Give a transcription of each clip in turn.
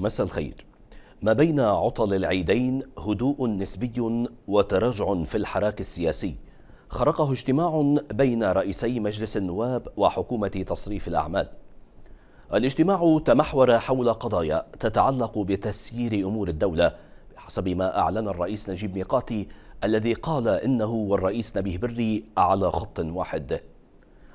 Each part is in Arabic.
مساء الخير ما بين عطل العيدين هدوء نسبي وتراجع في الحراك السياسي خرقه اجتماع بين رئيسي مجلس النواب وحكومة تصريف الأعمال الاجتماع تمحور حول قضايا تتعلق بتسيير أمور الدولة بحسب ما أعلن الرئيس نجيب ميقاتي الذي قال إنه والرئيس نبيه بري على خط واحد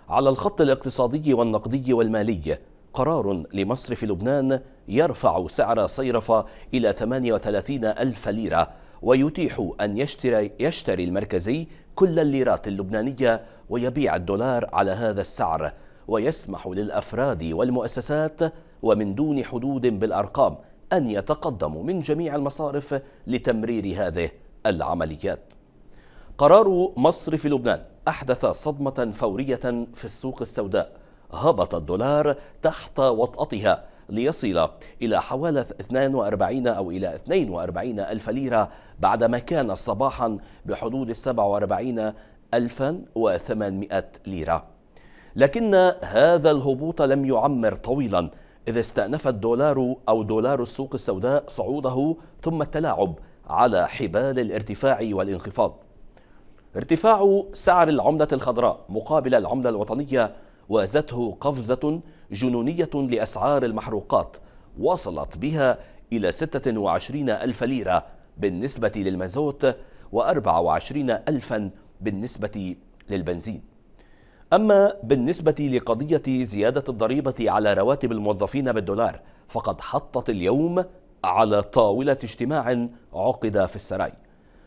على الخط الاقتصادي والنقدي والمالي قرار لمصر في لبنان يرفع سعر صيرفة إلى 38 ألف ليرة ويتيح أن يشتري, يشتري المركزي كل الليرات اللبنانية ويبيع الدولار على هذا السعر ويسمح للأفراد والمؤسسات ومن دون حدود بالأرقام أن يتقدموا من جميع المصارف لتمرير هذه العمليات قرار مصر في لبنان أحدث صدمة فورية في السوق السوداء هبط الدولار تحت وطأتها ليصل إلى حوالي 42 أو إلى 42 ألف ليرة بعدما كان صباحا بحدود 47 ألفا وثمانمائة ليرة لكن هذا الهبوط لم يعمر طويلا إذ استأنف الدولار أو دولار السوق السوداء صعوده ثم التلاعب على حبال الارتفاع والانخفاض ارتفاع سعر العملة الخضراء مقابل العملة الوطنية وازته قفزة جنونية لأسعار المحروقات وصلت بها إلى 26 ألف ليرة بالنسبة للمازوت و24 ألفا بالنسبة للبنزين أما بالنسبة لقضية زيادة الضريبة على رواتب الموظفين بالدولار فقد حطت اليوم على طاولة اجتماع عقد في السراي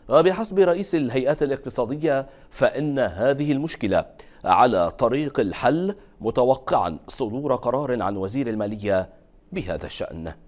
وبحسب رئيس الهيئات الاقتصادية فإن هذه المشكلة على طريق الحل متوقعا صدور قرار عن وزير المالية بهذا الشأن